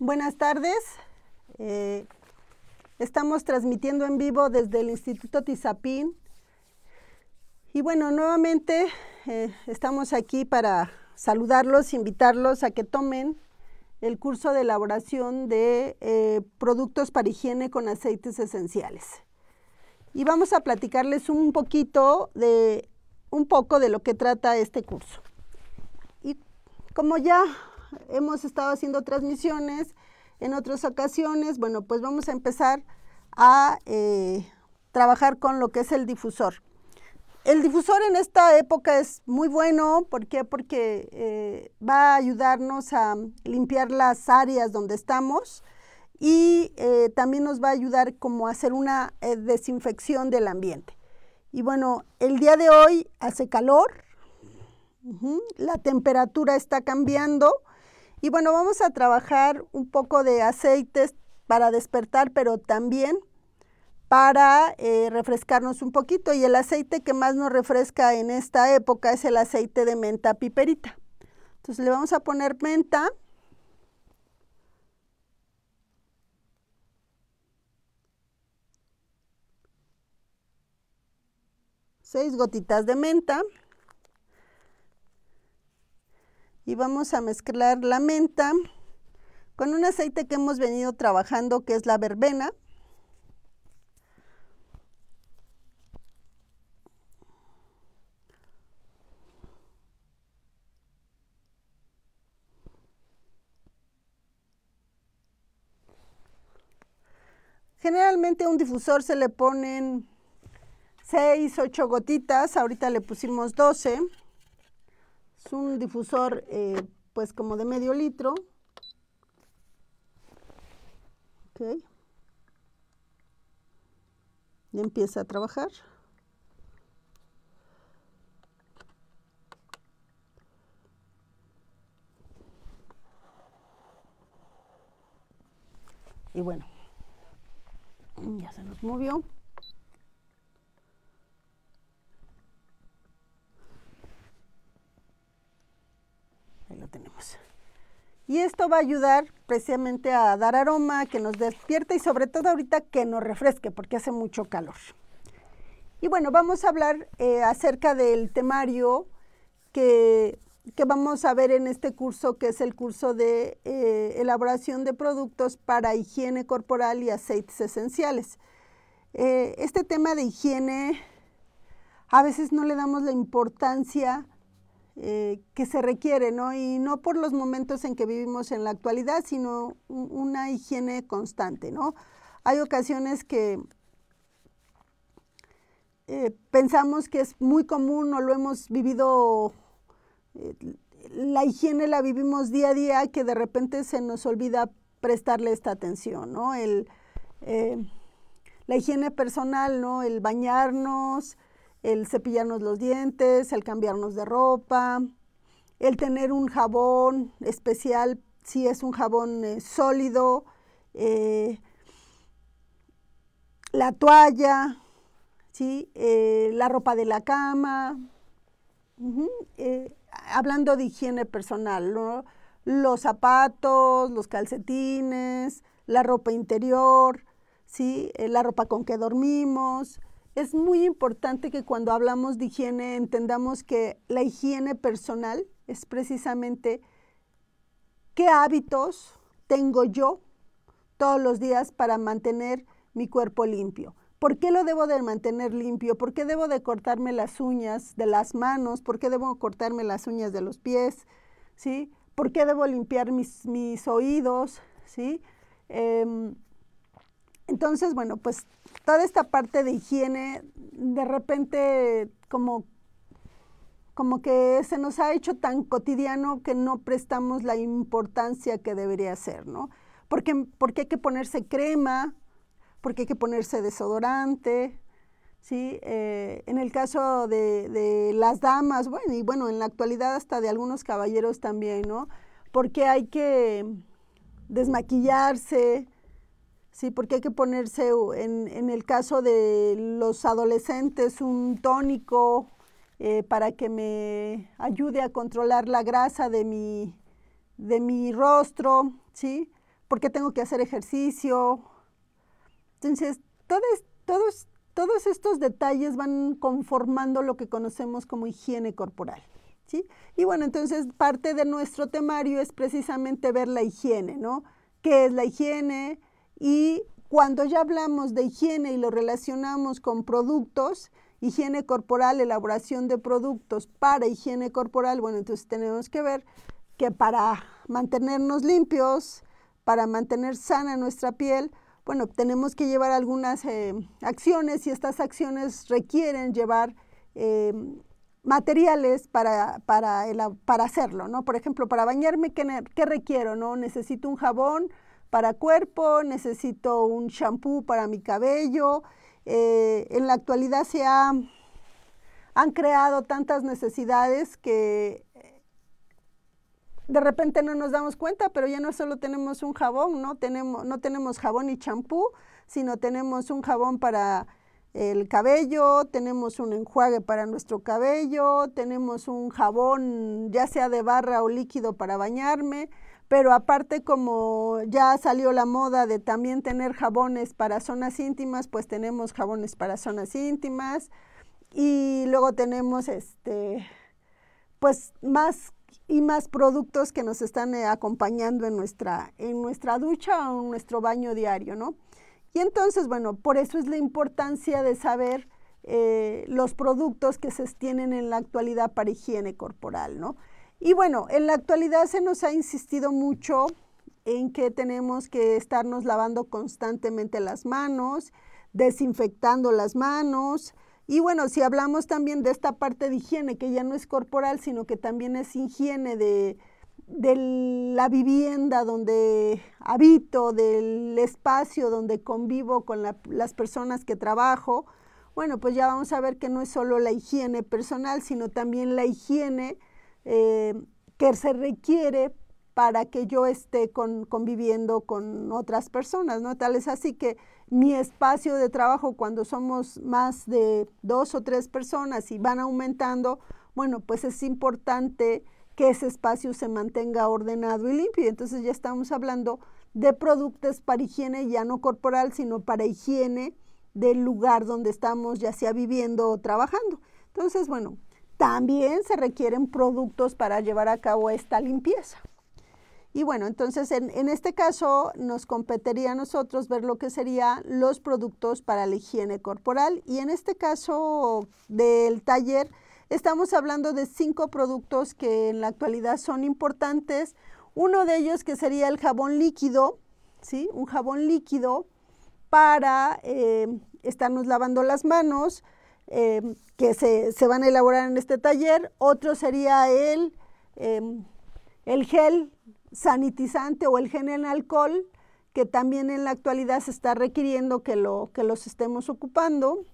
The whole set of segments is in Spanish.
Buenas tardes. Eh, estamos transmitiendo en vivo desde el Instituto Tizapín. Y bueno, nuevamente eh, estamos aquí para saludarlos, invitarlos a que tomen el curso de elaboración de eh, productos para higiene con aceites esenciales. Y vamos a platicarles un poquito de un poco de lo que trata este curso. Y como ya hemos estado haciendo transmisiones en otras ocasiones. Bueno, pues vamos a empezar a eh, trabajar con lo que es el difusor. El difusor en esta época es muy bueno, ¿por qué? Porque eh, va a ayudarnos a limpiar las áreas donde estamos y eh, también nos va a ayudar como a hacer una desinfección del ambiente. Y bueno, el día de hoy hace calor, la temperatura está cambiando, y bueno, vamos a trabajar un poco de aceites para despertar, pero también para eh, refrescarnos un poquito. Y el aceite que más nos refresca en esta época es el aceite de menta piperita. Entonces le vamos a poner menta. Seis gotitas de menta. y vamos a mezclar la menta con un aceite que hemos venido trabajando que es la verbena. Generalmente a un difusor se le ponen 6, 8 gotitas, ahorita le pusimos 12 un difusor eh, pues como de medio litro. Okay. empieza a trabajar. Y bueno, ya se nos movió. Ahí lo tenemos. Y esto va a ayudar precisamente a dar aroma, que nos despierta y sobre todo ahorita que nos refresque porque hace mucho calor. Y bueno, vamos a hablar eh, acerca del temario que, que, vamos a ver en este curso, que es el curso de eh, elaboración de productos para higiene corporal y aceites esenciales. Eh, este tema de higiene a veces no le damos la importancia eh, que se requiere, ¿no? Y no por los momentos en que vivimos en la actualidad, sino una higiene constante, ¿no? Hay ocasiones que eh, pensamos que es muy común o lo hemos vivido, eh, la higiene la vivimos día a día, que de repente se nos olvida prestarle esta atención, ¿no? la higiene personal, ¿no? El bañarnos, el cepillarnos los dientes, el cambiarnos de ropa, el tener un jabón especial, si es un jabón eh, sólido, eh, la toalla, eh, la ropa de la cama, hablando de higiene personal, los zapatos, los calcetines, la ropa interior, ¿sí? la ropa con que dormimos, es muy importante que cuando hablamos de higiene entendamos que la higiene personal es precisamente qué hábitos tengo yo todos los días para mantener mi cuerpo limpio. ¿Por qué lo debo de mantener limpio? ¿Por qué debo de cortarme las uñas de las manos? ¿Por qué debo cortarme las uñas de los pies? ¿Sí? ¿Por qué debo limpiar mis, mis oídos? ¿Sí? Em, entonces, bueno, pues toda esta parte de higiene, de repente como, como que se nos ha hecho tan cotidiano que no prestamos la importancia que debería ser, ¿no? Porque, porque hay que ponerse crema, porque hay que ponerse desodorante, ¿sí? Eh, en el caso de, de, las damas, bueno, y bueno, en la actualidad hasta de algunos caballeros también, ¿no? Porque hay que desmaquillarse, Sí, porque hay que ponerse, en, el caso de los adolescentes, un tónico eh, para que me ayude a controlar la grasa de mi, rostro, ¿sí? Porque tengo que hacer ejercicio. Entonces, todos, todos estos detalles van conformando lo que conocemos como higiene corporal. ¿Sí? Y bueno, entonces parte de nuestro temario es precisamente ver la higiene, ¿no? ¿Qué es la higiene? Y cuando ya hablamos de higiene y lo relacionamos con productos, higiene corporal, elaboración de productos para higiene corporal, bueno, entonces tenemos que ver que para mantenernos limpios, para mantener sana nuestra piel, bueno, tenemos que llevar algunas eh, acciones y estas acciones requieren llevar eh, materiales para, para, para, hacerlo, ¿no? Por ejemplo, para bañarme, ¿qué, ¿qué, requiero, no? Necesito un jabón, para cuerpo, necesito un shampoo para mi cabello. Eh, en la actualidad se han creado tantas necesidades que eh, de repente no nos damos cuenta, pero ya no solo tenemos un jabón, no tenemos, no tenemos jabón y champú, sino tenemos un jabón para el cabello, tenemos un enjuague para nuestro cabello, tenemos un jabón ya sea de barra o líquido para bañarme pero aparte como ya salió la moda de también tener jabones para zonas íntimas, pues tenemos jabones para zonas íntimas y luego tenemos este, pues más y más productos que nos están eh, acompañando en nuestra ducha o en nuestro baño diario, ¿no? Y entonces, bueno, por eso es la importancia de saber eh, los productos que se tienen en la actualidad para higiene corporal, ¿no? Y bueno, en la actualidad se nos ha insistido mucho en que tenemos que estarnos lavando constantemente las manos, desinfectando las manos. Y bueno, si hablamos también de esta parte de higiene, que ya no es corporal, sino que también es higiene de, la vivienda donde habito, del espacio donde convivo con las personas que trabajo, bueno, pues ya vamos a ver que no es solo la higiene personal, sino también la higiene eh, que se requiere para que yo esté con, conviviendo con otras personas, ¿no? Tal es así que mi espacio de trabajo cuando somos más de dos o tres personas y van aumentando, bueno, pues es importante que ese espacio se mantenga ordenado y limpio. Entonces ya estamos hablando de productos para higiene ya no corporal, sino para higiene del lugar donde estamos, ya sea viviendo o trabajando. Entonces, bueno, también se requieren productos para llevar a cabo esta limpieza. Y bueno, entonces en, este caso nos competiría a nosotros ver lo que serían los productos para la higiene corporal. Y en este caso del taller estamos hablando de cinco productos que en la actualidad son importantes. Uno de ellos que sería el jabón líquido, ¿sí? Un jabón líquido para eh, estarnos lavando las manos. Em, que se, van a elaborar en este taller. Otro sería el, em, el gel sanitizante o el gel en alcohol, que también en la actualidad se está requiriendo que, lo, que los estemos ocupando.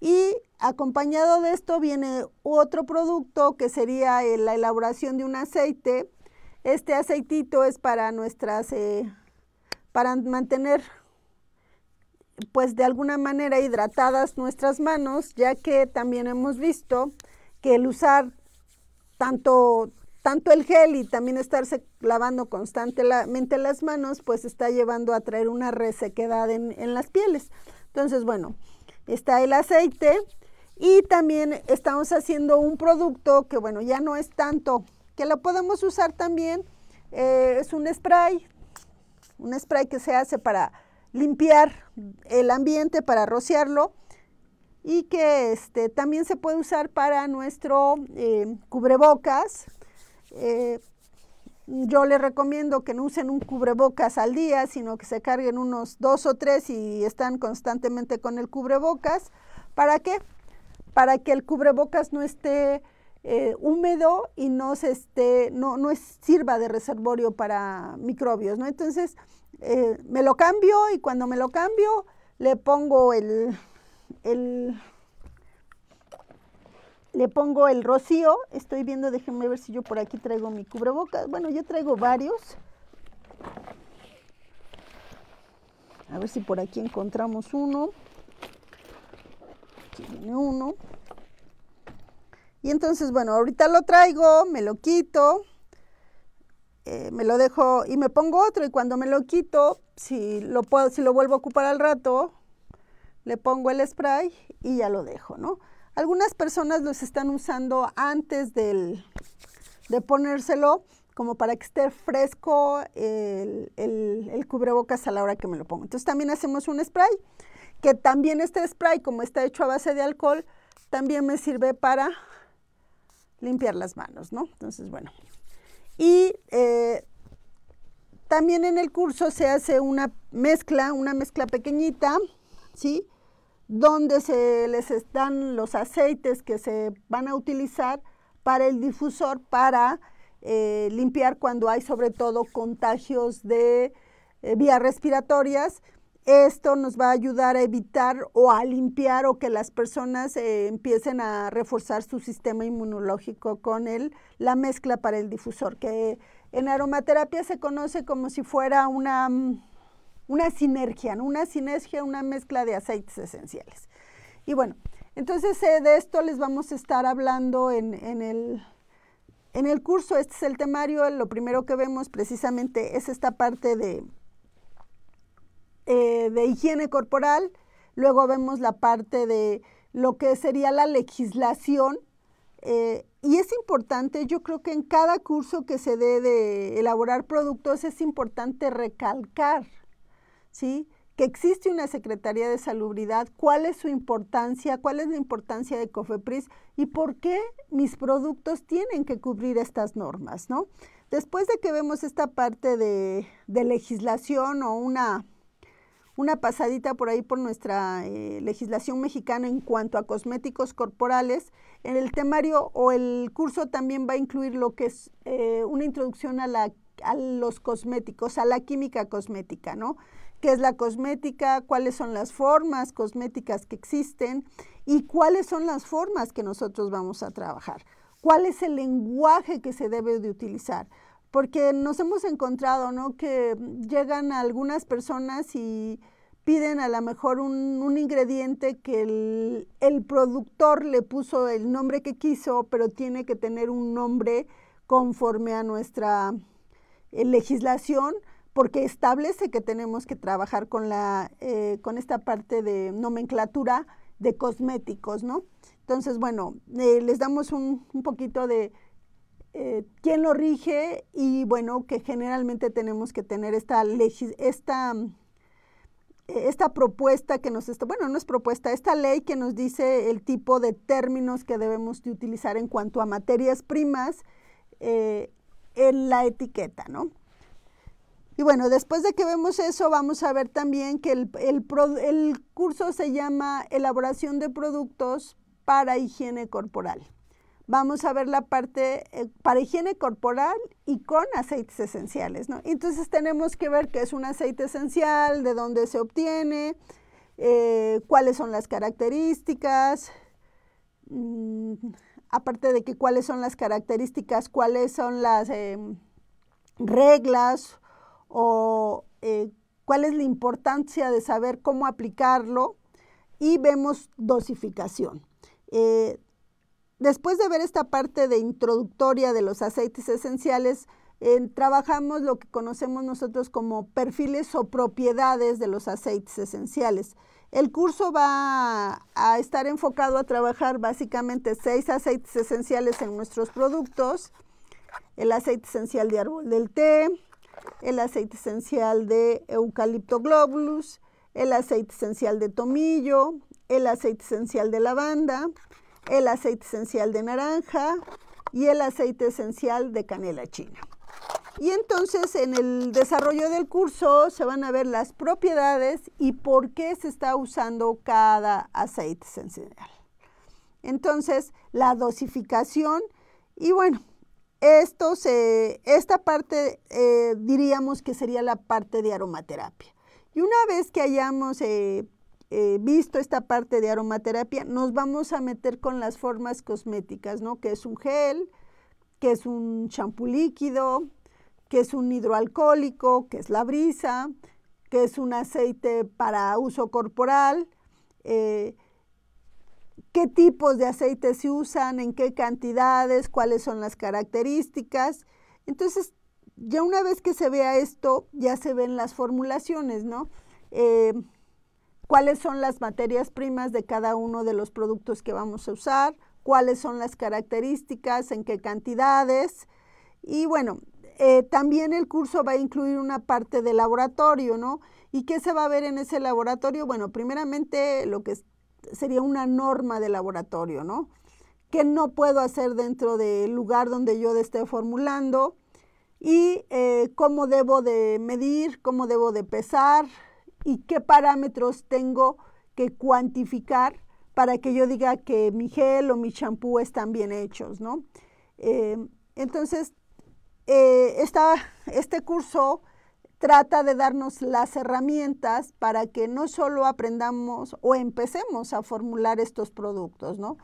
Y acompañado de esto viene otro producto que sería eh, la elaboración de un aceite. Este aceitito es para nuestras, eh, para mantener pues de alguna manera hidratadas nuestras manos, ya que también hemos visto que el usar tanto, tanto el gel y también estarse lavando constantemente las manos, pues está llevando a traer una resequedad en, las pieles. Entonces, bueno, está el aceite y también estamos haciendo un producto que, bueno, ya no es tanto, que lo podemos usar también, eh, es un spray, un spray que se hace para limpiar el ambiente para rociarlo y que este, también se puede usar para nuestro eh, cubrebocas. Eh, yo les recomiendo que no usen un cubrebocas al día, sino que se carguen unos dos o tres y están constantemente con el cubrebocas. ¿Para qué? Para que el cubrebocas no esté eh, húmedo y no, se esté, no, no sirva de reservorio para microbios. ¿no? Entonces, eh, me lo cambio y cuando me lo cambio le pongo el, el, le pongo el rocío, estoy viendo, déjenme ver si yo por aquí traigo mi cubrebocas, bueno yo traigo varios, a ver si por aquí encontramos uno, aquí viene uno, y entonces bueno ahorita lo traigo, me lo quito, eh, me lo dejo y me pongo otro y cuando me lo quito, si lo, puedo, si lo vuelvo a ocupar al rato, le pongo el spray y ya lo dejo, Algunas personas los están usando antes de ponérselo como para que esté fresco el, el cubrebocas a la hora que me lo pongo. Entonces también hacemos un spray, que también este spray, como está hecho a base de alcohol, también me sirve para limpiar las manos, ¿no? Entonces, bueno, y eh, también en el curso se hace una mezcla, una mezcla pequeñita, ¿sí? Donde se les están los aceites que se van a utilizar para el difusor, para eh, limpiar cuando hay sobre todo contagios de eh, vías respiratorias esto nos va a ayudar a evitar o a limpiar o que las personas eh, empiecen a reforzar su sistema inmunológico con la mezcla para el difusor, que en aromaterapia se conoce como si fuera una, mm, una sinergia, una sinergia, una mezcla de aceites esenciales. Y bueno, entonces eh, de esto les vamos a estar hablando en, en el en el curso, este es el temario, lo primero que vemos precisamente es esta parte de, eh, de higiene corporal, luego vemos la parte de lo que sería la legislación. Eh, y es importante, yo creo que en cada curso que se dé de elaborar productos es importante recalcar, ¿sí? Que existe una Secretaría de Salubridad, cuál es su importancia, cuál es la importancia de COFEPRIS y por qué mis productos tienen que cubrir estas normas, ¿no? Después de que vemos esta parte de legislación o una una pasadita por ahí por nuestra eh, legislación mexicana en cuanto a cosméticos corporales. En el temario o el curso también va a incluir lo que es eh, una introducción a, a los cosméticos, a la química cosmética, ¿no? ¿Qué es la cosmética? ¿Cuáles son las formas cosméticas que existen? ¿Y cuáles son las formas que nosotros vamos a trabajar? ¿Cuál es el lenguaje que se debe de utilizar? porque nos hemos encontrado, Que llegan algunas personas y piden a lo mejor un, ingrediente que el, productor le puso el nombre que quiso, pero tiene que tener un nombre conforme a nuestra eh, legislación, porque establece que tenemos que trabajar con, la, eh, con esta parte de nomenclatura de cosméticos, ¿no? Entonces, bueno, eh, les damos un poquito de, eh, quién lo rige y bueno, que generalmente tenemos que tener esta, esta, mm, eh, esta propuesta que nos está, bueno, no es propuesta, esta ley que nos dice el tipo de términos que debemos utilizar en cuanto a materias primas eh, en la etiqueta, ¿no? Y bueno, después de que vemos eso, vamos a ver también que el, el curso se llama Elaboración de Productos para Higiene Corporal vamos a ver la parte eh, para higiene corporal y con aceites esenciales, Entonces tenemos que ver qué es un aceite esencial, de dónde se obtiene, eh, cuáles son las características, mm, aparte de que cuáles son las características, cuáles son las em, reglas o eh, cuál es la importancia de saber cómo aplicarlo y vemos dosificación después de ver esta parte de introductoria de los aceites esenciales, trabajamos lo que conocemos nosotros como perfiles o propiedades de los aceites esenciales. El curso va a, estar enfocado a trabajar básicamente seis aceites esenciales en nuestros productos. El aceite esencial de árbol del té, el aceite esencial de eucalipto globulus, el aceite esencial de tomillo, el aceite esencial de lavanda, el aceite esencial de naranja y el aceite esencial de canela china. Y entonces en el desarrollo del curso se van a ver las propiedades y por qué se está usando cada aceite esencial. Entonces, la dosificación y bueno, esto esta parte eh, diríamos que sería la parte de aromaterapia. Y una vez que hayamos eh, eh, visto esta parte de aromaterapia, nos vamos a meter con las formas cosméticas, ¿no? Que es un gel, que es un champú líquido, que es un hidroalcohólico, que es la brisa, que es un aceite para uso corporal, eh, qué tipos de aceites se usan, en qué cantidades, cuáles son las características. Entonces, ya una vez que se vea esto, ya se ven las formulaciones, ¿no? Eh, cuáles son las materias primas de cada uno de los productos que vamos a usar, cuáles son las características, en qué cantidades. Y bueno, eh, también el curso va a incluir una parte de laboratorio, ¿no? ¿Y qué se va a ver en ese laboratorio? Bueno, primeramente lo que sería una norma de laboratorio, ¿no? ¿Qué no puedo hacer dentro del lugar donde yo esté formulando? Y eh, cómo debo de medir, cómo debo de pesar, y qué parámetros tengo que cuantificar para que yo diga que mi gel o mi champú están bien hechos, ¿no? Eh, entonces, eh, este curso trata de darnos las herramientas para que no solo aprendamos o empecemos a formular estos productos, ¿no?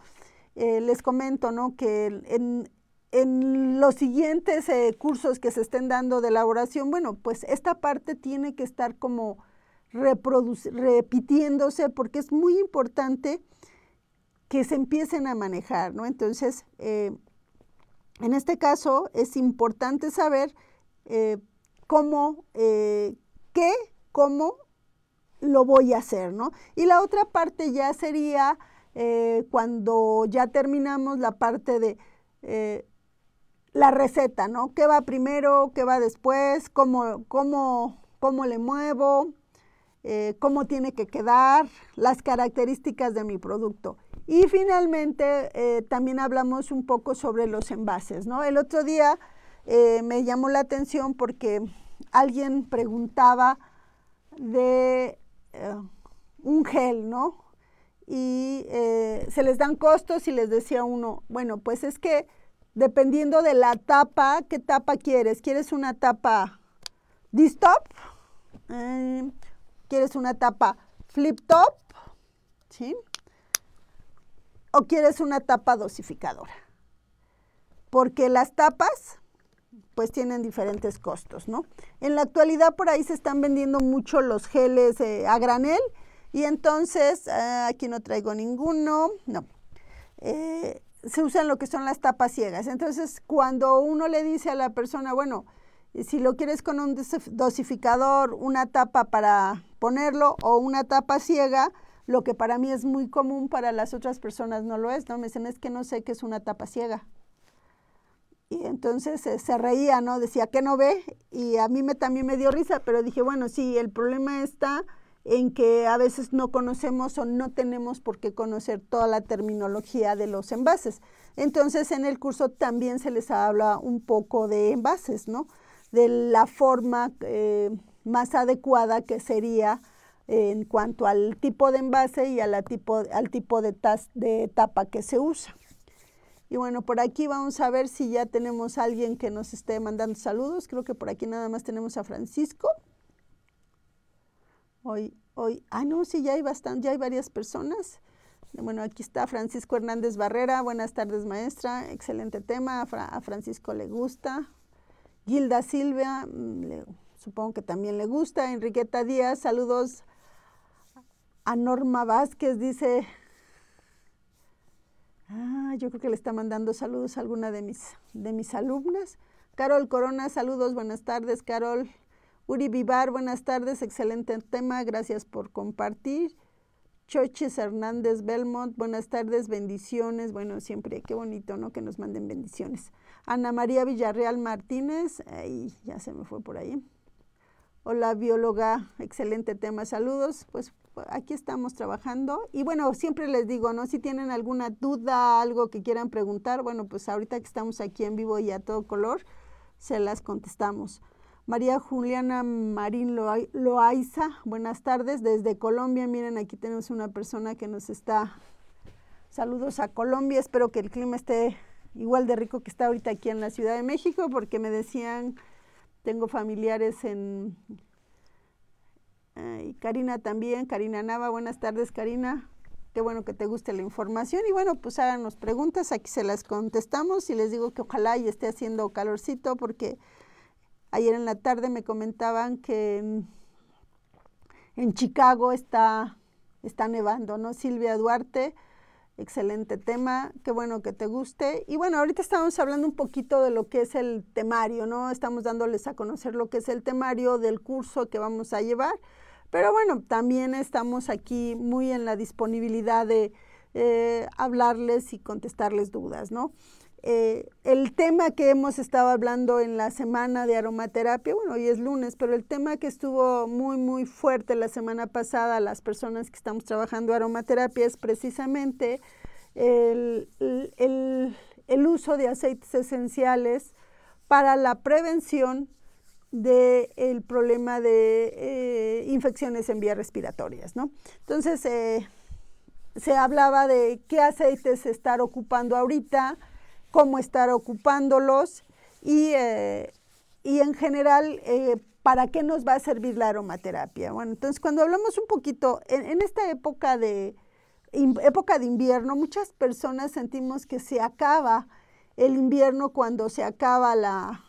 Eh, les comento, ¿no? Que en, en los siguientes cursos que se estén dando de elaboración, bueno, pues esta parte tiene que estar como repitiéndose porque es muy importante que se empiecen a manejar, ¿no? Entonces, eh, en este caso es importante saber eh, cómo, eh, qué, cómo lo voy a hacer, ¿no? Y la otra parte ya sería cuando ya terminamos la parte de la receta, ¿no? ¿Qué va primero? ¿Qué va después? ¿Cómo, cómo, cómo le muevo? Eh, cómo tiene que quedar, las características de mi producto. Y finalmente eh, también hablamos un poco sobre los envases, ¿no? El otro día eh, me llamó la atención porque alguien preguntaba de un gel, ¿no? Y se les dan costos y les decía uno, bueno, pues es que dependiendo de la tapa, ¿qué tapa quieres? ¿Quieres una tapa distop? Eh, ¿Quieres una tapa flip top? ¿Sí? ¿O quieres una tapa dosificadora? Porque las tapas pues tienen diferentes costos, ¿no? En la actualidad por ahí se están vendiendo mucho los geles eh, a granel y entonces eh, aquí no traigo ninguno, no. Eh, se usan lo que son las tapas ciegas. Entonces, cuando uno le dice a la persona, bueno, eh, si lo quieres con un dosificador, una tapa para ponerlo o una tapa ciega, lo que para mí es muy común para las otras personas no lo es, ¿no? Me dicen, es que no sé qué es una tapa ciega. Y entonces eh, se reía, ¿no? Decía, ¿qué no ve? Y a mí me, también me dio risa, pero dije, bueno, sí, el problema está en que a veces no conocemos o no tenemos por qué conocer toda la terminología de los envases. Entonces, en el curso también se les habla un poco de envases, ¿no? de la forma eh, más adecuada que sería eh, en cuanto al tipo de envase y tipo, al tipo de, de tapa que se usa. Y bueno, por aquí vamos a ver si ya tenemos a alguien que nos esté mandando saludos. Creo que por aquí nada más tenemos a Francisco. Hoy, hoy, ah, no, sí, ya hay bastante, ya hay varias personas. Bueno, aquí está Francisco Hernández Barrera. Buenas tardes, maestra. Excelente tema. a Francisco le gusta. Gilda Silva, mm, supongo que también le gusta. Enriqueta Díaz, saludos a Norma Vázquez, dice. Ah, yo creo que le está mandando saludos a alguna de mis, de mis alumnas. Carol Corona, saludos, buenas tardes, Carol. Uri Vivar, buenas tardes, excelente tema, gracias por compartir. Choches Hernández Belmont, buenas tardes, bendiciones. Bueno, siempre, qué bonito, ¿no? Que nos manden bendiciones. Ana María Villarreal Martínez, ay, ya se me fue por ahí. Hola bióloga, excelente tema, saludos. Pues aquí estamos trabajando y bueno, siempre les digo, ¿no? Si tienen alguna duda, algo que quieran preguntar, bueno, pues ahorita que estamos aquí en vivo y a todo color, se las contestamos. María Juliana Marín Loaiza, buenas tardes desde Colombia. Miren, aquí tenemos una persona que nos está... Saludos a Colombia, espero que el clima esté igual de rico que está ahorita aquí en la Ciudad de México, porque me decían, tengo familiares en... y Karina también, Karina Nava, buenas tardes Karina, qué bueno que te guste la información y bueno, pues háganos preguntas, aquí se las contestamos y les digo que ojalá y esté haciendo calorcito porque ayer en la tarde me comentaban que en, Chicago está, está nevando, ¿no? Silvia Duarte Excelente tema, qué bueno que te guste. Y bueno, ahorita estamos hablando un poquito de lo que es el temario, ¿no? Estamos dándoles a conocer lo que es el temario del curso que vamos a llevar. Pero bueno, también estamos aquí muy en la disponibilidad de eh, hablarles y contestarles dudas, ¿no? Eh, el tema que hemos estado hablando en la semana de aromaterapia, bueno, hoy es lunes, pero el tema que estuvo muy, muy fuerte la semana pasada, las personas que estamos trabajando aromaterapia, es precisamente el, uso de aceites esenciales para la prevención del problema de eh, infecciones en vías respiratorias, ¿no? Entonces, eh, se hablaba de qué aceites estar ocupando ahorita, cómo estar ocupándolos y, eh, en general eh, para qué nos va a servir la aromaterapia. Bueno, entonces cuando hablamos un poquito, en, esta época de, época de invierno, muchas personas sentimos que se acaba el invierno cuando se acaba la,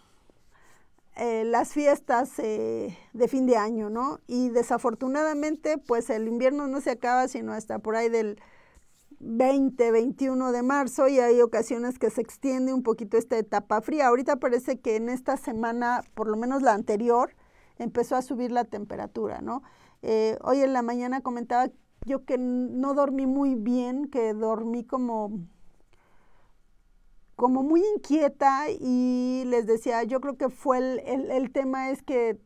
eh, las fiestas de fin de año, ¿no? Y desafortunadamente, pues el invierno no se acaba sino hasta por ahí del 20, 21 de marzo y hay ocasiones que se extiende un poquito esta etapa fría. Ahorita parece que en esta semana, por lo menos la anterior, empezó a subir la temperatura, ¿no? Eh, hoy en la mañana comentaba yo que no dormí muy bien, que dormí como como muy inquieta y les decía, yo creo que fue el, tema es que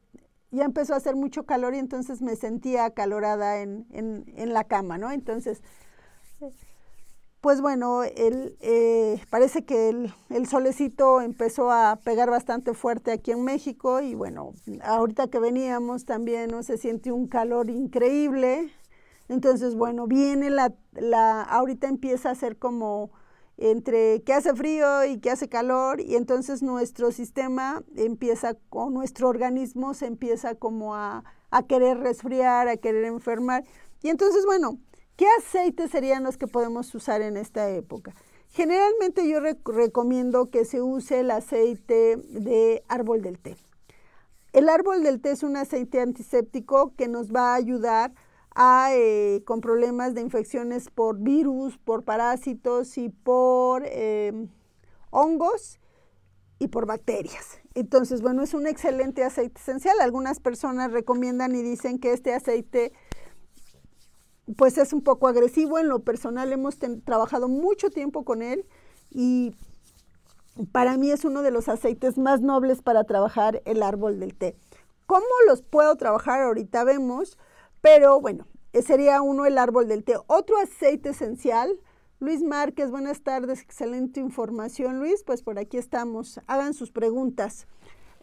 ya empezó a hacer mucho calor y entonces me sentía acalorada en, en la cama, ¿no? Entonces, pues bueno, él, eh, parece que el, solecito empezó a pegar bastante fuerte aquí en México y bueno, ahorita que veníamos también ¿no? se siente un calor increíble. Entonces, bueno, viene la, la, ahorita empieza a ser como entre que hace frío y que hace calor y entonces nuestro sistema empieza, o nuestro organismo se empieza como a, a querer resfriar, a querer enfermar. Y entonces, bueno, ¿Qué aceites serían los que podemos usar en esta época? Generalmente yo recomiendo que se use el aceite de árbol del té. El árbol del té es un aceite antiséptico que nos va a ayudar a, eh, con problemas de infecciones por virus, por parásitos y por em, hongos y por bacterias. Entonces, bueno, es un excelente aceite esencial. Algunas personas recomiendan y dicen que este aceite pues es un poco agresivo. En lo personal hemos trabajado mucho tiempo con él y para mí es uno de los aceites más nobles para trabajar el árbol del té. ¿Cómo los puedo trabajar? Ahorita vemos, pero bueno, eh, sería uno el árbol del té. Otro aceite esencial, Luis Márquez, buenas tardes, excelente información Luis, pues por aquí estamos, hagan sus preguntas.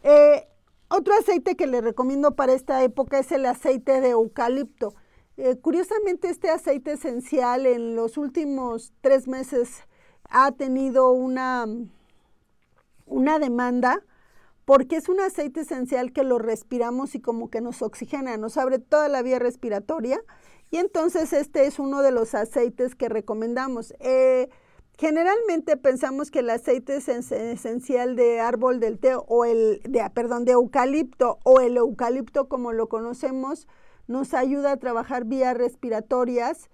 Eh, otro aceite que le recomiendo para esta época es el aceite de eucalipto. Eh, curiosamente, este aceite esencial en los últimos tres meses ha tenido una, demanda porque es un aceite esencial que lo respiramos y como que nos oxigena, nos abre toda la vía respiratoria y entonces este es uno de los aceites que recomendamos. Eh, generalmente pensamos que el aceite esencial de árbol del té o el, perdón, de eucalipto o el eucalipto como lo conocemos, nos ayuda a trabajar vías respiratorias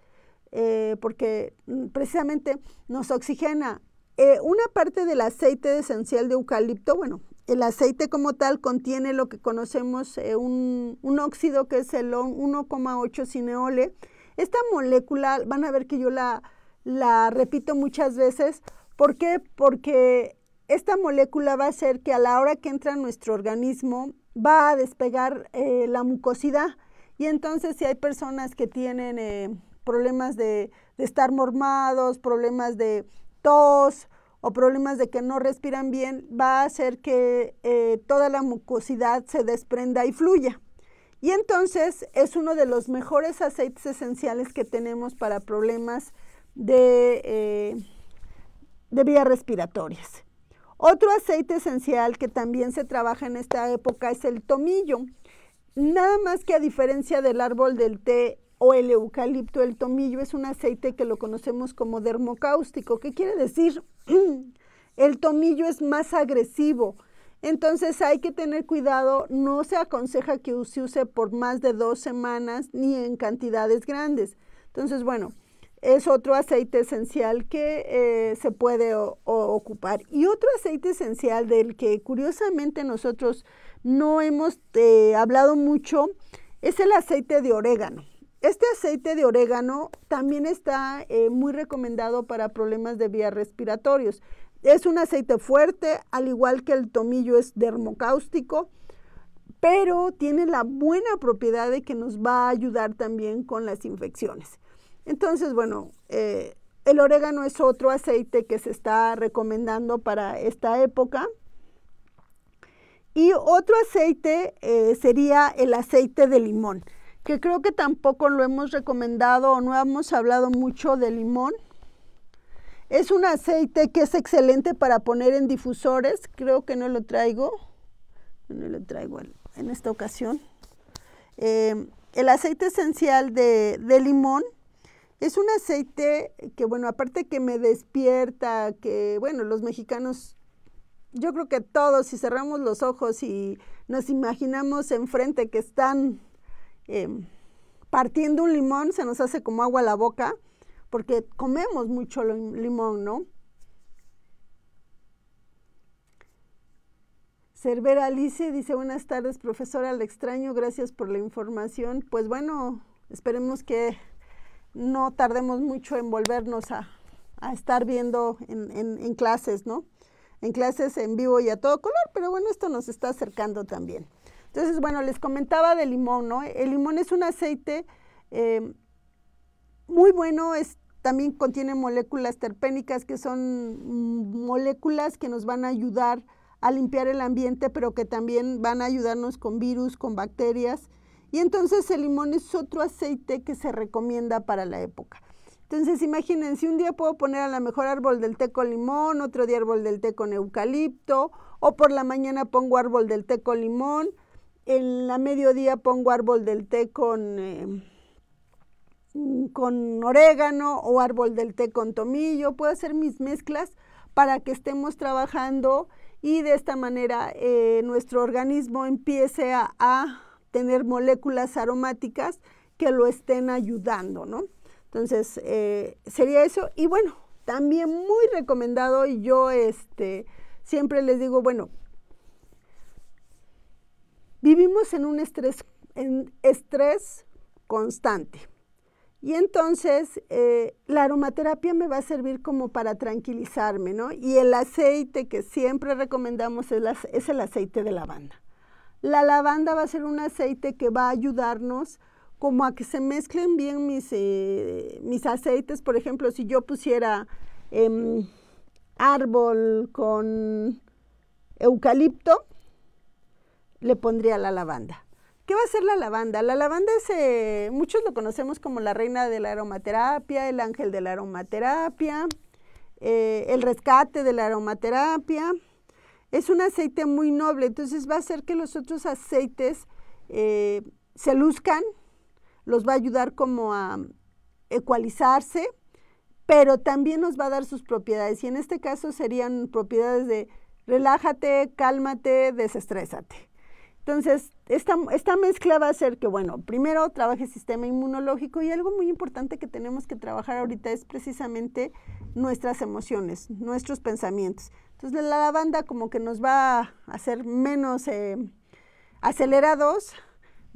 eh, porque mm, precisamente nos oxigena. Eh, una parte del aceite esencial de eucalipto, bueno, el aceite como tal contiene lo que conocemos eh, un, óxido que es el 1,8 cineole. Esta molécula, van a ver que yo la, repito muchas veces. ¿Por qué? Porque esta molécula va a hacer que a la hora que entra nuestro organismo va a despegar la mucosidad. Y entonces si hay personas que tienen eh, problemas de, estar mormados, problemas de tos o problemas de que no respiran bien, va a hacer que eh, toda la mucosidad se desprenda y fluya. Y entonces es uno de los mejores aceites esenciales que tenemos para problemas de eh, vías respiratorias. Otro aceite esencial que también se trabaja en esta época es el tomillo. Nada más que a diferencia del árbol del té o el eucalipto, el tomillo es un aceite que lo conocemos como dermocáustico. ¿Qué quiere decir? el tomillo es más agresivo. Entonces hay que tener cuidado, no se aconseja que se use por más de dos semanas ni en cantidades grandes. Entonces, bueno, es otro aceite esencial que eh, se puede ocupar. Y otro aceite esencial del que curiosamente nosotros no hemos eh, hablado mucho es el aceite de orégano. Este aceite de orégano también está eh, muy recomendado para problemas de vías respiratorios. Es un aceite fuerte, al igual que el tomillo es dermocáustico, pero tiene la buena propiedad de que nos va a ayudar también con las infecciones. Entonces, bueno, eh, el orégano es otro aceite que se está recomendando para esta época. Y otro aceite eh, sería el aceite de limón, que creo que tampoco lo hemos recomendado o no hemos hablado mucho de limón. Es un aceite que es excelente para poner en difusores. Creo que no lo traigo. No lo traigo en esta ocasión. Eh, el aceite esencial de limón es un aceite que, bueno, aparte que me despierta, que, bueno, los mexicanos yo creo que todos, si cerramos los ojos y nos imaginamos enfrente que están em, partiendo un limón, se nos hace como agua la boca, porque comemos mucho limón, ¿no? Cervera Alice dice, buenas tardes, profesora, al extraño, gracias por la información. Pues bueno, esperemos que no tardemos mucho en volvernos a, estar viendo en clases, ¿no? en clases en vivo y a todo color, pero bueno, esto nos está acercando también. Entonces, bueno, les comentaba del limón, ¿no? El limón es un aceite eh, muy bueno, es, también contiene moléculas terpénicas, que son moléculas que nos van a ayudar a limpiar el ambiente, pero que también van a ayudarnos con virus, con bacterias. Y entonces el limón es otro aceite que se recomienda para la época. Entonces, imagínense, un día puedo poner a lo mejor árbol del té con limón, otro día árbol del té con eucalipto, o por la mañana pongo árbol del té con limón, en la mediodía pongo árbol del té con, em, con orégano o árbol del té con tomillo. Puedo hacer mis mezclas para que estemos trabajando y de esta manera eh, nuestro organismo empiece a, a tener moléculas aromáticas que lo estén ayudando, ¿no? Entonces, eh, sería eso. Y bueno, también muy recomendado, yo este, siempre les digo, bueno, vivimos en un estrés, en estrés constante. Y entonces eh, la aromaterapia me va a servir como para tranquilizarme, ¿no? Y el aceite que siempre recomendamos es, es el aceite de lavanda. La lavanda va a ser un aceite que va a ayudarnos como a que se mezclen bien mis, eh, aceites. Por ejemplo, si yo pusiera em, árbol con eucalipto, le pondría la lavanda. ¿Qué va a ser la lavanda? La lavanda es, eh, muchos lo conocemos como la reina de la aromaterapia, el ángel de la aromaterapia, eh, el rescate de la aromaterapia. Es un aceite muy noble, entonces va a hacer que los otros aceites se luzcan, los va a ayudar como a ecualizarse, pero también nos va a dar sus propiedades. Y en este caso serían propiedades de relájate, cálmate, desestrésate. Entonces, esta, mezcla va a hacer que, bueno, primero trabaje el sistema inmunológico y algo muy importante que tenemos que trabajar ahorita es precisamente nuestras emociones, nuestros pensamientos. Entonces, la lavanda como que nos va a hacer menos eh, acelerados,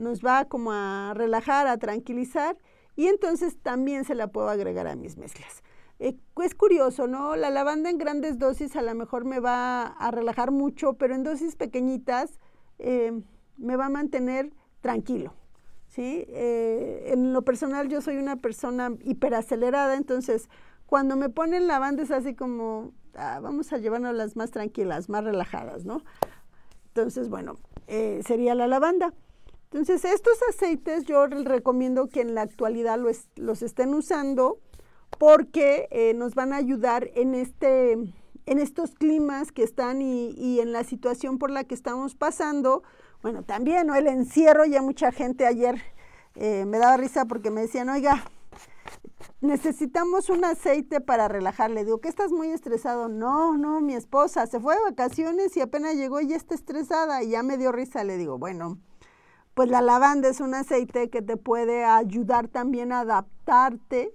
nos va como a relajar, a tranquilizar y entonces también se la puedo agregar a mis mezclas. Eh, es curioso, ¿no? La lavanda en grandes dosis a lo mejor me va a relajar mucho, pero en dosis pequeñitas em, me va a mantener tranquilo, ¿sí? Eh, en lo personal yo soy una persona hiperacelerada, entonces cuando me ponen lavanda es así como, ah, vamos a llevarnos las más tranquilas, más relajadas, ¿no? Entonces, bueno, eh, sería la lavanda. Entonces, estos aceites yo recomiendo que en la actualidad los, estén usando porque eh, nos van a ayudar en, este, en estos climas que están y, en la situación por la que estamos pasando. Bueno, también el encierro, ya mucha gente ayer eh, me daba risa porque me decían, oiga, necesitamos un aceite para relajarle. Digo, ¿qué estás muy estresado? No, no, mi esposa se fue de vacaciones y apenas llegó y ya está estresada y ya me dio risa. Le digo, bueno, pues la lavanda es un aceite que te puede ayudar también a adaptarte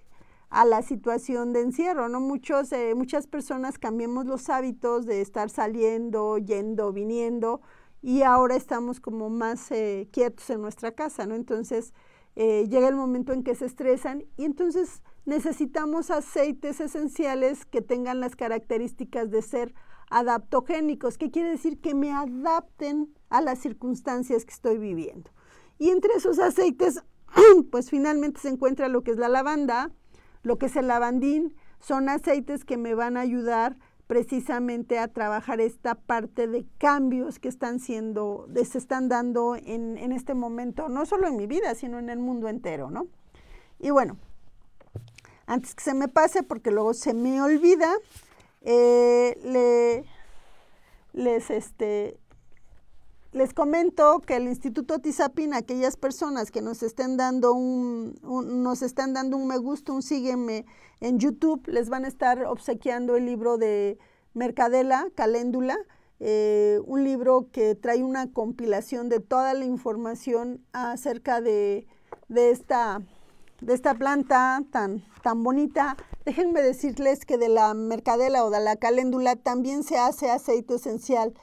a la situación de encierro, ¿no? Muchos, eh, muchas personas cambiamos los hábitos de estar saliendo, yendo, viniendo, y ahora estamos como más eh, quietos en nuestra casa, ¿no? Entonces eh, llega el momento en que se estresan y entonces necesitamos aceites esenciales que tengan las características de ser adaptogénicos, ¿Qué quiere decir que me adapten a las circunstancias que estoy viviendo. Y entre esos aceites, pues finalmente se encuentra lo que es la lavanda, lo que es el lavandín, son aceites que me van a ayudar precisamente a trabajar esta parte de cambios que están siendo, se están dando en, este momento, no solo en mi vida, sino en el mundo entero, ¿no? Y bueno, antes que se me pase, porque luego se me olvida, eh, les este, les comento que el Instituto Tizapín, aquellas personas que nos estén dando un, nos están dando un me gusta, un sígueme en YouTube, les van a estar obsequiando el libro de Mercadela, Caléndula, eh, un libro que trae una compilación de toda la información acerca de, de esta, planta tan, tan bonita. Déjenme decirles que de la mercadela o de la caléndula también se hace aceite esencial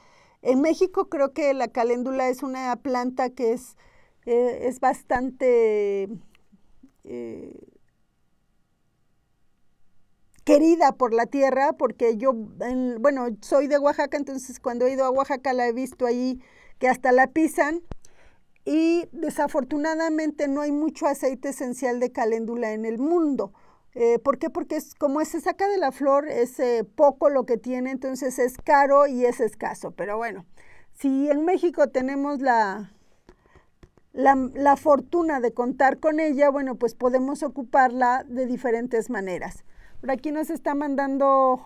en México creo que la caléndula es una planta que es, eh, bastante eh, querida por la tierra, porque yo, bueno, soy de Oaxaca, entonces cuando he ido a Oaxaca la he visto ahí que hasta la pisan. Y desafortunadamente no hay mucho aceite esencial de caléndula en el mundo. Eh, ¿Por qué? Porque es, como se saca de la flor, es eh, poco lo que tiene, entonces es caro y es escaso. Pero bueno, si en México tenemos la, la, fortuna de contar con ella, bueno, pues podemos ocuparla de diferentes maneras. Por aquí nos está mandando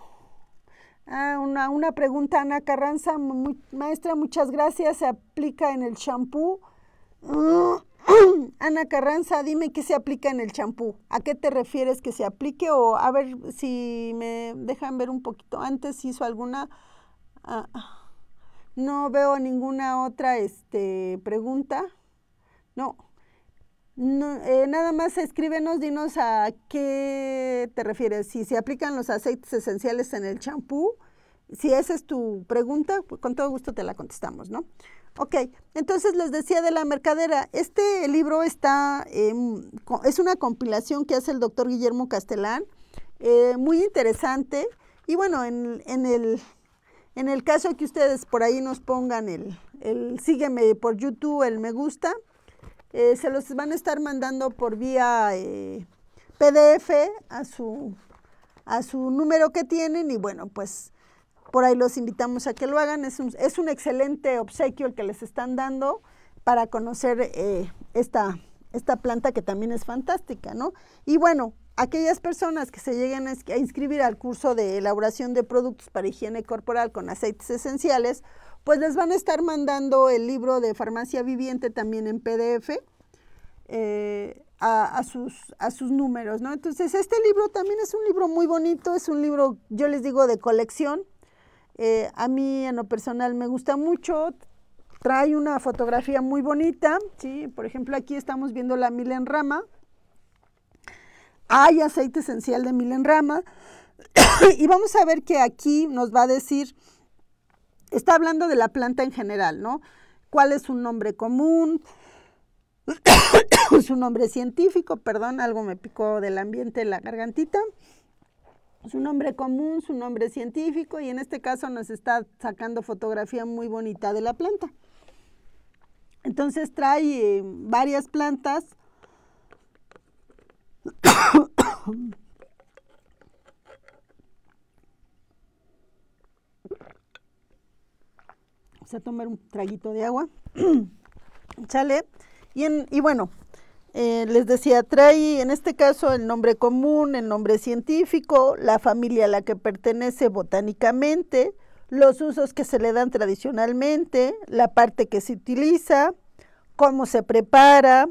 ah, una, pregunta, Ana Carranza, maestra, muchas gracias. Se aplica en el shampoo. ¡Ah! Ana Carranza, dime qué se aplica en el champú. ¿A qué te refieres que se aplique? O a ver si me dejan ver un poquito. Antes hizo alguna... Ah, no veo ninguna otra este, pregunta. No. Eh, nada más escríbenos, dinos a qué te refieres. Si se aplican los aceites esenciales en el champú. Si esa es tu pregunta, pues, con todo gusto te la contestamos, ¿no? Ok, entonces les decía de la mercadera, este libro está, em, es una compilación que hace el doctor Guillermo Castellán, eh, muy interesante, y bueno, en, el, en el caso que ustedes por ahí nos pongan el, sígueme por YouTube, el me gusta, eh, se los van a estar mandando por vía eh, PDF a su, a su número que tienen, y bueno, pues por ahí los invitamos a que lo hagan. Es un, excelente obsequio el que les están dando para conocer eh, esta, esta planta que también es fantástica, ¿no? Y bueno, aquellas personas que se lleguen a inscribir al curso de elaboración de productos para higiene corporal con aceites esenciales, pues les van a estar mandando el libro de farmacia viviente también en PDF. Eh, a, sus, a sus números, ¿no? Entonces, este libro también es un libro muy bonito, es un libro, yo les digo, de colección, eh, a mí en lo personal me gusta mucho, trae una fotografía muy bonita, ¿sí? Por ejemplo, aquí estamos viendo la milenrama. Hay aceite esencial de milenrama. y vamos a ver que aquí nos va a decir, está hablando de la planta en general, ¿no? ¿Cuál es su nombre común? su nombre científico, perdón, algo me picó del ambiente en la gargantita su pues, nombre común, su nombre científico y en este caso nos está sacando fotografía muy bonita de la planta. Entonces trae eh, varias plantas. Vamos a tomar un traguito de agua. Chale. Y, en, y bueno, eh, les decía, trae en este caso el nombre común, el nombre científico, la familia a la que pertenece botánicamente, los usos que se le dan tradicionalmente, la parte que se utiliza, cómo se prepara,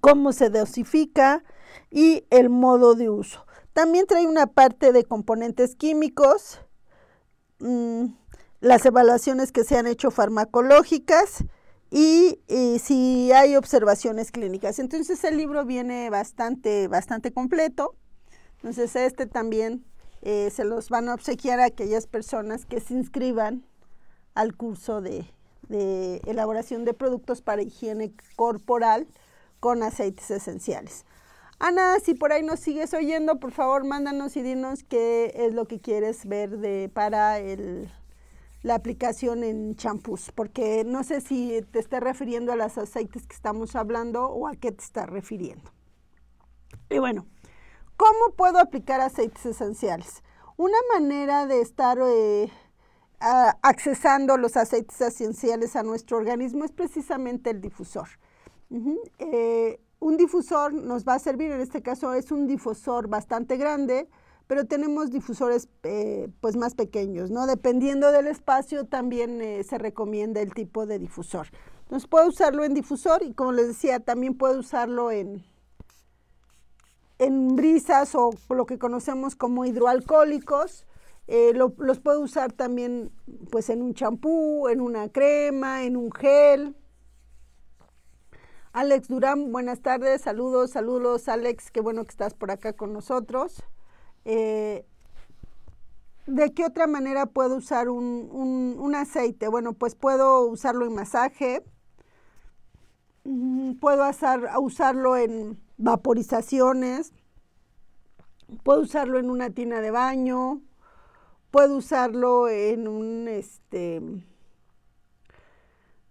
cómo se dosifica y el modo de uso. También trae una parte de componentes químicos, mm, las evaluaciones que se han hecho farmacológicas y, si hay observaciones clínicas. Entonces el libro viene bastante, bastante completo. Entonces este también eh, se los van a obsequiar a aquellas personas que se inscriban al curso de, elaboración de productos para higiene corporal con aceites esenciales. Ana, si por ahí nos sigues oyendo, por favor mándanos y dinos qué es lo que quieres ver para el la aplicación en champús, porque no sé si te esté refiriendo a los aceites que estamos hablando o a qué te está refiriendo. Y bueno, ¿cómo puedo aplicar aceites esenciales? Una manera de estar eh, accesando los aceites esenciales a nuestro organismo es precisamente el difusor. Eh, un difusor nos va a servir, en este caso es un difusor bastante grande, pero tenemos difusores eh, pues más pequeños, ¿no? Dependiendo del espacio también eh, se recomienda el tipo de difusor. Entonces puedo usarlo en difusor y como les decía, también puede usarlo en, en brisas o lo que conocemos como hidroalcohólicos. Eh, los puedo usar también pues en un champú, en una crema, en un gel. Alex Durán, buenas tardes, saludos, saludos Alex, qué bueno que estás por acá con nosotros. Eh, ¿De qué otra manera puedo usar un, aceite? Bueno, pues puedo usarlo en masaje, mm, puedo usarlo en vaporizaciones, puedo usarlo en una tina de baño, puedo usarlo en un este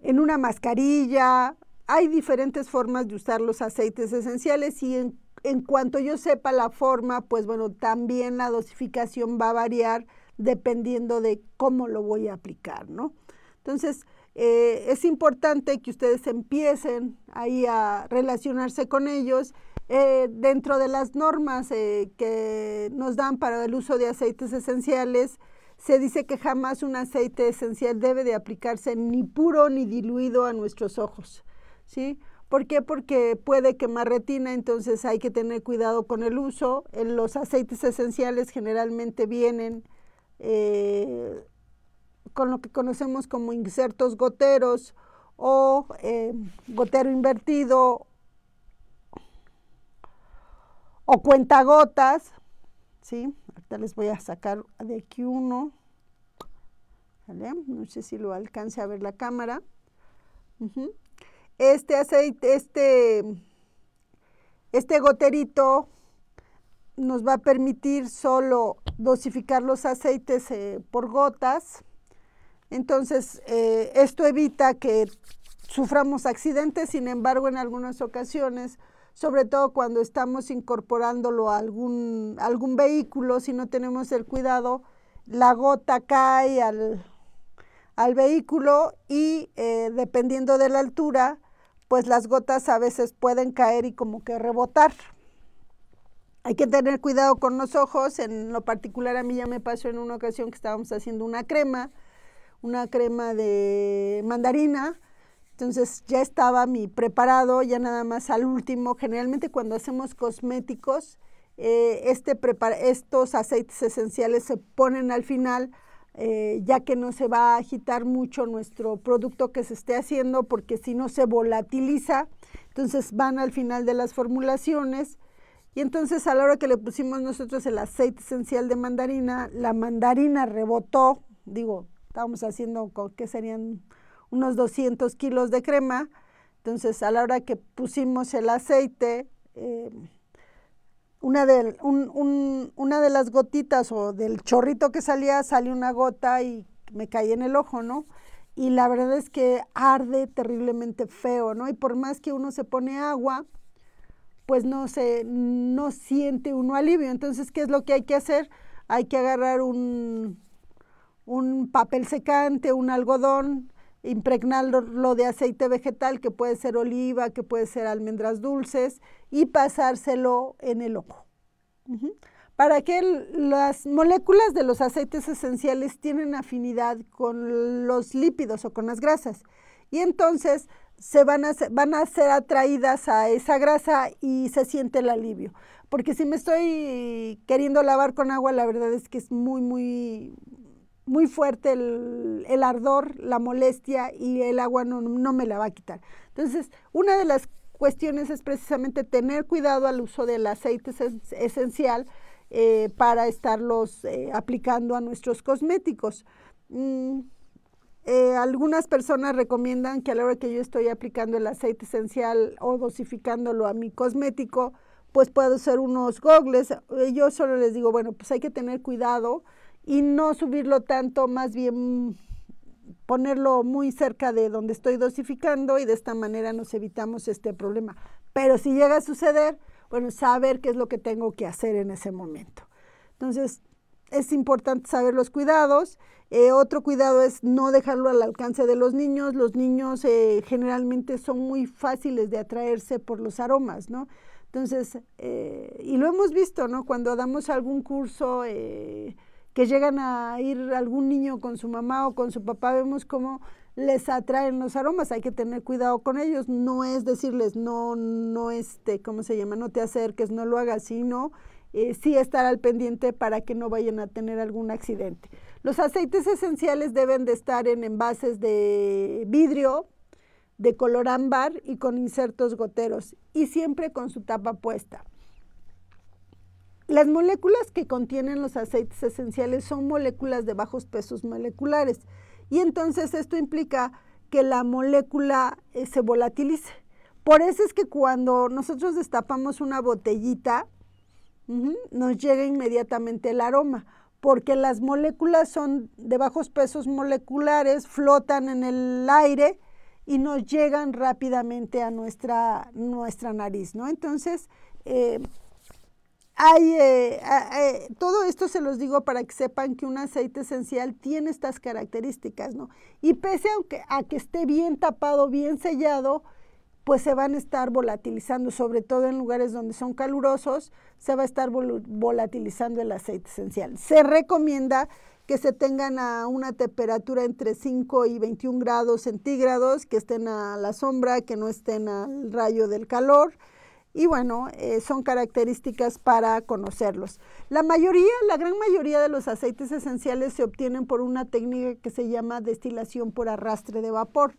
en una mascarilla. Hay diferentes formas de usar los aceites esenciales y en en cuanto yo sepa la forma, pues bueno, también la dosificación va a variar dependiendo de cómo lo voy a aplicar, ¿no? Entonces, eh, es importante que ustedes empiecen ahí a relacionarse con ellos. Eh, dentro de las normas eh, que nos dan para el uso de aceites esenciales, se dice que jamás un aceite esencial debe de aplicarse ni puro ni diluido a nuestros ojos, ¿sí? ¿Por qué? Porque puede quemar retina, entonces hay que tener cuidado con el uso. los aceites esenciales generalmente vienen eh, con lo que conocemos como insertos goteros o eh, gotero invertido o cuentagotas, ¿sí? Ahorita les voy a sacar de aquí uno, No sé si lo alcance a ver la cámara este aceite, este, este, goterito nos va a permitir solo dosificar los aceites eh, por gotas. Entonces, eh, esto evita que suframos accidentes, sin embargo, en algunas ocasiones, sobre todo cuando estamos incorporándolo a algún, vehículo, si no tenemos el cuidado, la gota cae al, vehículo y eh, dependiendo de la altura, pues las gotas a veces pueden caer y como que rebotar. Hay que tener cuidado con los ojos, en lo particular a mí ya me pasó en una ocasión que estábamos haciendo una crema, una crema de mandarina, entonces ya estaba mi preparado, ya nada más al último, generalmente cuando hacemos cosméticos, eh, este estos aceites esenciales se ponen al final eh, ya que no se va a agitar mucho nuestro producto que se esté haciendo, porque si no se volatiliza, entonces van al final de las formulaciones. Y entonces a la hora que le pusimos nosotros el aceite esencial de mandarina, la mandarina rebotó, digo, estábamos haciendo, que serían? Unos 200 kilos de crema. Entonces a la hora que pusimos el aceite, eh, una de, un, una de las gotitas o del chorrito que salía, salió una gota y me caí en el ojo, ¿no? Y la verdad es que arde terriblemente feo, ¿no? Y por más que uno se pone agua, pues no se, no siente uno alivio. Entonces, ¿qué es lo que hay que hacer? Hay que agarrar un, un papel secante, un algodón, impregnarlo de aceite vegetal, que puede ser oliva, que puede ser almendras dulces, y pasárselo en el ojo. Para que las moléculas de los aceites esenciales tienen afinidad con los lípidos o con las grasas. Y entonces se van a, van a ser atraídas a esa grasa y se siente el alivio. Porque si me estoy queriendo lavar con agua, la verdad es que es muy, muy, muy fuerte el, ardor, la molestia y el agua no, me la va a quitar. Entonces, una de las cuestiones es precisamente tener cuidado al uso del aceite es esencial eh, para estarlos eh, aplicando a nuestros cosméticos. Mm, eh, algunas personas recomiendan que a la hora que yo estoy aplicando el aceite esencial o dosificándolo a mi cosmético, pues puedo usar unos gogles. Yo solo les digo, bueno, pues hay que tener cuidado y no subirlo tanto, más bien ponerlo muy cerca de donde estoy dosificando y de esta manera nos evitamos este problema. Pero si llega a suceder, bueno, saber qué es lo que tengo que hacer en ese momento. Entonces, es importante saber los cuidados. Eh, otro cuidado es no dejarlo al alcance de los niños. Los niños eh, generalmente son muy fáciles de atraerse por los aromas, ¿no? Entonces, eh, y lo hemos visto, ¿no? Cuando damos algún curso que llegan a ir algún niño con su mamá o con su papá, vemos cómo les atraen los aromas, hay que tener cuidado con ellos, no es decirles no, no este, ¿cómo se llama? No te acerques, no lo hagas, sino eh, sí estar al pendiente para que no vayan a tener algún accidente. Los aceites esenciales deben de estar en envases de vidrio, de color ámbar y con insertos goteros y siempre con su tapa puesta. Las moléculas que contienen los aceites esenciales son moléculas de bajos pesos moleculares y entonces esto implica que la molécula eh, se volatilice. Por eso es que cuando nosotros destapamos una botellita, nos llega inmediatamente el aroma, porque las moléculas son de bajos pesos moleculares, flotan en el aire y nos llegan rápidamente a nuestra, nuestra nariz, ¿no? Entonces, eh, hay, eh, eh, todo esto se los digo para que sepan que un aceite esencial tiene estas características, ¿no? Y pese a que, esté bien tapado, bien sellado, pues se van a estar volatilizando, sobre todo en lugares donde son calurosos, se va a estar volatilizando el aceite esencial. Se recomienda que se tengan a una temperatura entre 5 y 21 grados centígrados, que estén a la sombra, que no estén al rayo del calor y bueno, eh, son características para conocerlos. La mayoría, la gran mayoría de los aceites esenciales se obtienen por una técnica que se llama destilación por arrastre de vapor.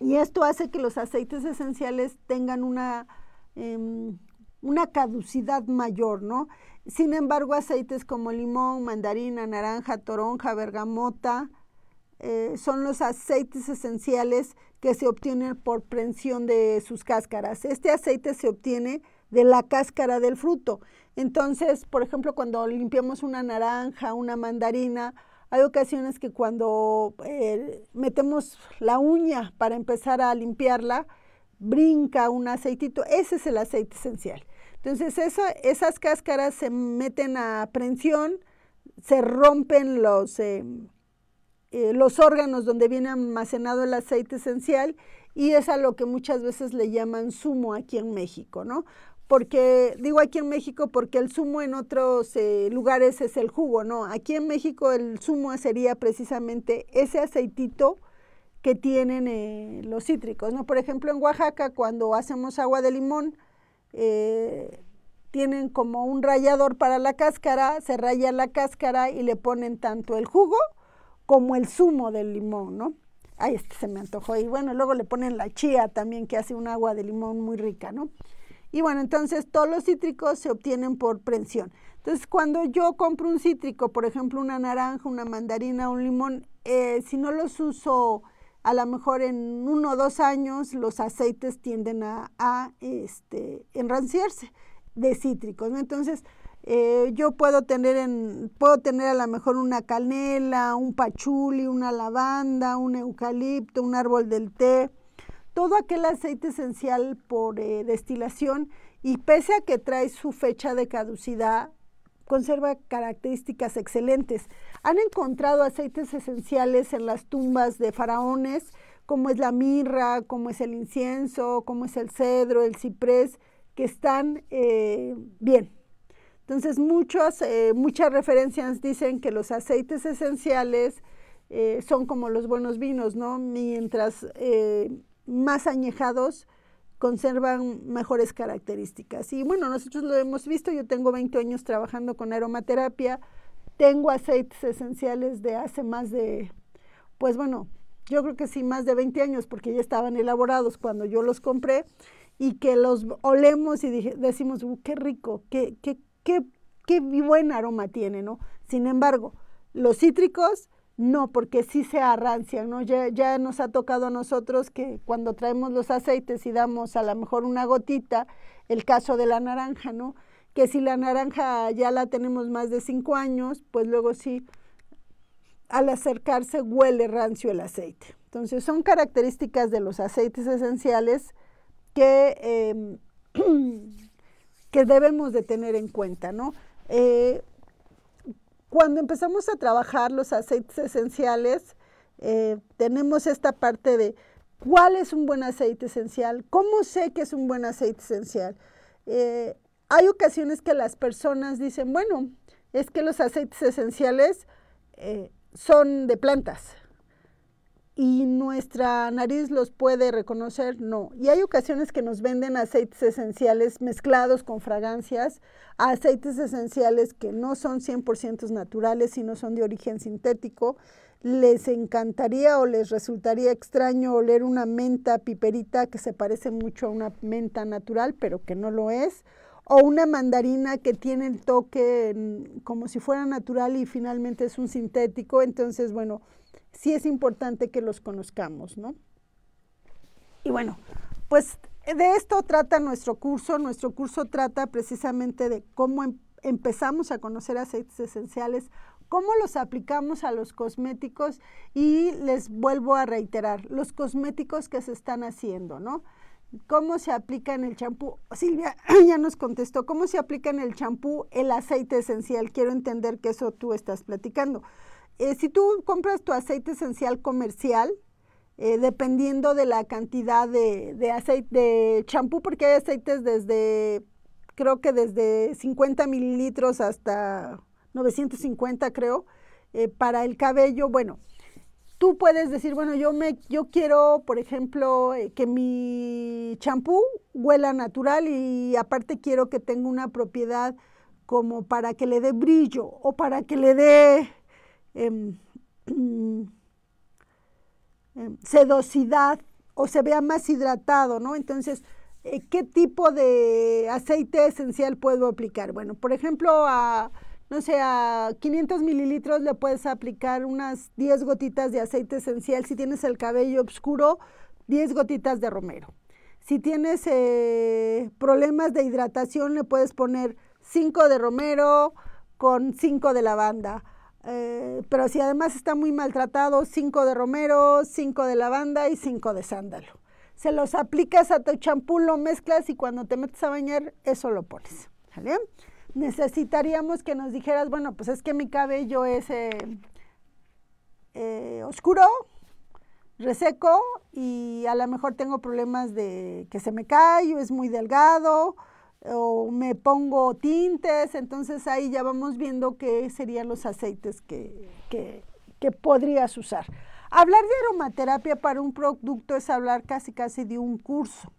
Y esto hace que los aceites esenciales tengan una, em, una caducidad mayor, ¿no? Sin embargo, aceites como limón, mandarina, naranja, toronja, bergamota, eh, son los aceites esenciales que se obtienen por prensión de sus cáscaras. Este aceite se obtiene de la cáscara del fruto. Entonces, por ejemplo, cuando limpiamos una naranja, una mandarina, hay ocasiones que cuando eh, metemos la uña para empezar a limpiarla, brinca un aceitito. Ese es el aceite esencial. Entonces, esas cáscaras se meten a prensión, se rompen los... Eh, eh, los órganos donde viene almacenado el aceite esencial y es a lo que muchas veces le llaman zumo aquí en México, ¿no? Porque, digo aquí en México porque el zumo en otros eh, lugares es el jugo, ¿no? Aquí en México el zumo sería precisamente ese aceitito que tienen eh, los cítricos, ¿no? Por ejemplo, en Oaxaca cuando hacemos agua de limón, tienen como un rallador para la cáscara, se raya la cáscara y le ponen tanto el jugo como el zumo del limón, ¿no? Ahí este se me antojó. Y bueno, luego le ponen la chía también, que hace un agua de limón muy rica, ¿no? Y bueno, entonces todos los cítricos se obtienen por prensión. Entonces, cuando yo compro un cítrico, por ejemplo, una naranja, una mandarina, un limón, eh, si no los uso a lo mejor en uno o dos años, los aceites tienden a, este, enranciarse de cítricos. ¿no? Entonces, eh, yo puedo tener, puedo tener a lo mejor una canela, un pachuli, una lavanda, un eucalipto, un árbol del té, todo aquel aceite esencial por eh, destilación y pese a que trae su fecha de caducidad, conserva características excelentes. Han encontrado aceites esenciales en las tumbas de faraones, como es la mirra, como es el incienso, como es el cedro, el ciprés, que están eh, bien, entonces, muchos, eh, muchas referencias dicen que los aceites esenciales eh, son como los buenos vinos, ¿no? Mientras eh, más añejados conservan mejores características. Y bueno, nosotros lo hemos visto, yo tengo 20 años trabajando con aromaterapia, tengo aceites esenciales de hace más de, pues bueno, yo creo que sí, más de 20 años, porque ya estaban elaborados cuando yo los compré y que los olemos y decimos, qué rico, qué, qué, qué, buen aroma tiene, ¿no? Sin embargo, los cítricos no, porque sí se arrancian, ¿no? Ya, nos ha tocado a nosotros que cuando traemos los aceites y damos a lo mejor una gotita, el caso de la naranja, ¿no? Que si la naranja ya la tenemos más de cinco años, pues luego sí, al acercarse huele rancio el aceite. Entonces son características de los aceites esenciales que em, que debemos de tener en cuenta, eh, cuando empezamos a trabajar los aceites esenciales, eh, tenemos esta parte de cuál es un buen aceite esencial, cómo sé que es un buen aceite esencial. Eh, hay ocasiones que las personas dicen, bueno, es que los aceites esenciales son de plantas, y nuestra nariz los puede reconocer, no. Y hay ocasiones que nos venden aceites esenciales mezclados con fragancias, aceites esenciales que no son 100% naturales, sino son de origen sintético. Les encantaría o les resultaría extraño oler una menta piperita que se parece mucho a una menta natural, pero que no lo es o una mandarina que tiene el toque mm, como si fuera natural y finalmente es un sintético. Entonces, bueno, sí es importante que los conozcamos, ¿no? Y bueno, pues de esto trata nuestro curso. Nuestro curso trata precisamente de cómo em, empezamos a conocer aceites esenciales, cómo los aplicamos a los cosméticos y les vuelvo a reiterar, los cosméticos que se están haciendo, ¿no? cómo se aplica en el champú. Silvia ya nos contestó, ¿cómo se aplica en el champú el aceite esencial? Quiero entender que eso tú estás platicando. Eh, si tú compras tu aceite esencial comercial, eh, dependiendo de la cantidad de, aceite, de champú, porque hay aceites desde, creo que desde 50 mililitros hasta 950, creo, eh, para el cabello, bueno, tú puedes decir, bueno, yo me yo quiero, por ejemplo, eh, que mi champú huela natural y aparte quiero que tenga una propiedad como para que le dé brillo o para que le dé em, em, sedosidad o se vea más hidratado, ¿no? Entonces, eh, ¿qué tipo de aceite esencial puedo aplicar? Bueno, por ejemplo, a no sé, a 500 mililitros le puedes aplicar unas 10 gotitas de aceite esencial. Si tienes el cabello oscuro, 10 gotitas de romero. Si tienes eh, problemas de hidratación, le puedes poner 5 de romero con 5 de lavanda. Eh, pero si además está muy maltratado, 5 de romero, 5 de lavanda y 5 de sándalo. Se los aplicas a tu champú, lo mezclas y cuando te metes a bañar, eso lo pones. ¿Vale? necesitaríamos que nos dijeras, bueno, pues es que mi cabello es eh, eh, oscuro, reseco y a lo mejor tengo problemas de que se me cae o es muy delgado o me pongo tintes, entonces ahí ya vamos viendo qué serían los aceites que, que podrías usar. Hablar de aromaterapia para un producto es hablar casi casi de un curso.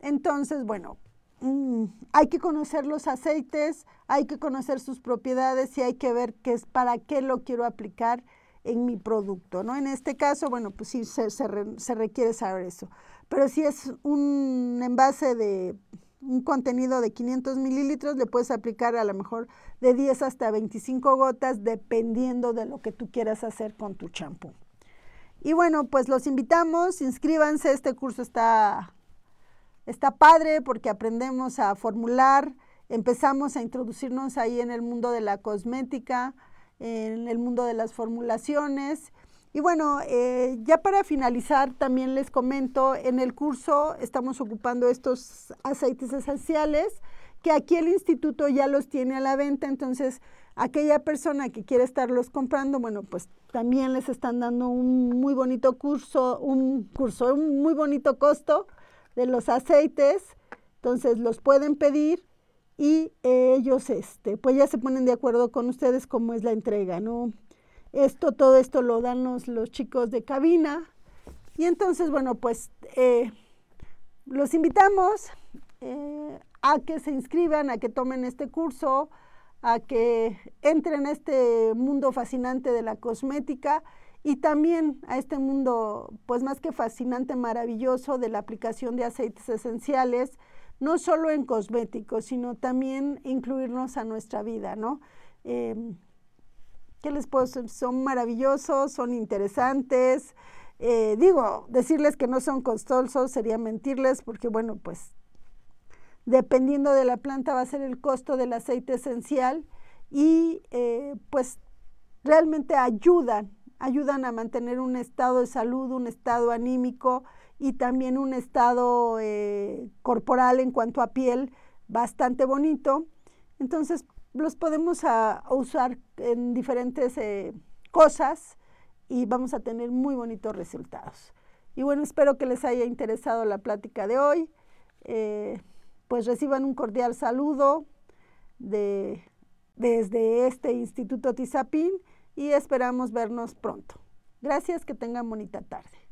Entonces, bueno, Mm, hay que conocer los aceites, hay que conocer sus propiedades y hay que ver qué es, para qué lo quiero aplicar en mi producto, ¿no? En este caso, bueno, pues sí, se, se requiere saber eso. Pero si es un envase de un contenido de 500 mililitros, le puedes aplicar a lo mejor de 10 hasta 25 gotas, dependiendo de lo que tú quieras hacer con tu champú. Y bueno, pues los invitamos, inscríbanse, este curso está está padre porque aprendemos a formular, empezamos a introducirnos ahí en el mundo de la cosmética, en el mundo de las formulaciones. Y bueno, eh, ya para finalizar, también les comento, en el curso estamos ocupando estos aceites esenciales, que aquí el instituto ya los tiene a la venta, entonces aquella persona que quiere estarlos comprando, bueno, pues también les están dando un muy bonito curso, un curso, un muy bonito costo de los aceites, entonces los pueden pedir y ellos este, pues ya se ponen de acuerdo con ustedes cómo es la entrega, ¿no? Esto, todo esto lo dan los, chicos de cabina y entonces, bueno, pues eh, los invitamos eh, a que se inscriban, a que tomen este curso, a que entren en este mundo fascinante de la cosmética y también a este mundo, pues más que fascinante, maravilloso de la aplicación de aceites esenciales, no solo en cosméticos, sino también incluirnos a nuestra vida, ¿no? Em, ¿Qué les puedo decir? Son maravillosos, son interesantes. Eh, digo, decirles que no son costosos sería mentirles porque, bueno, pues dependiendo de la planta va a ser el costo del aceite esencial y eh, pues realmente ayudan ayudan a mantener un estado de salud, un estado anímico y también un estado eh, corporal en cuanto a piel bastante bonito. Entonces los podemos usar en diferentes eh, cosas y vamos a tener muy bonitos resultados. Y bueno, espero que les haya interesado la plática de hoy. Eh, pues reciban un cordial saludo desde este Instituto Tizapín y esperamos vernos pronto. Gracias, que tengan bonita tarde.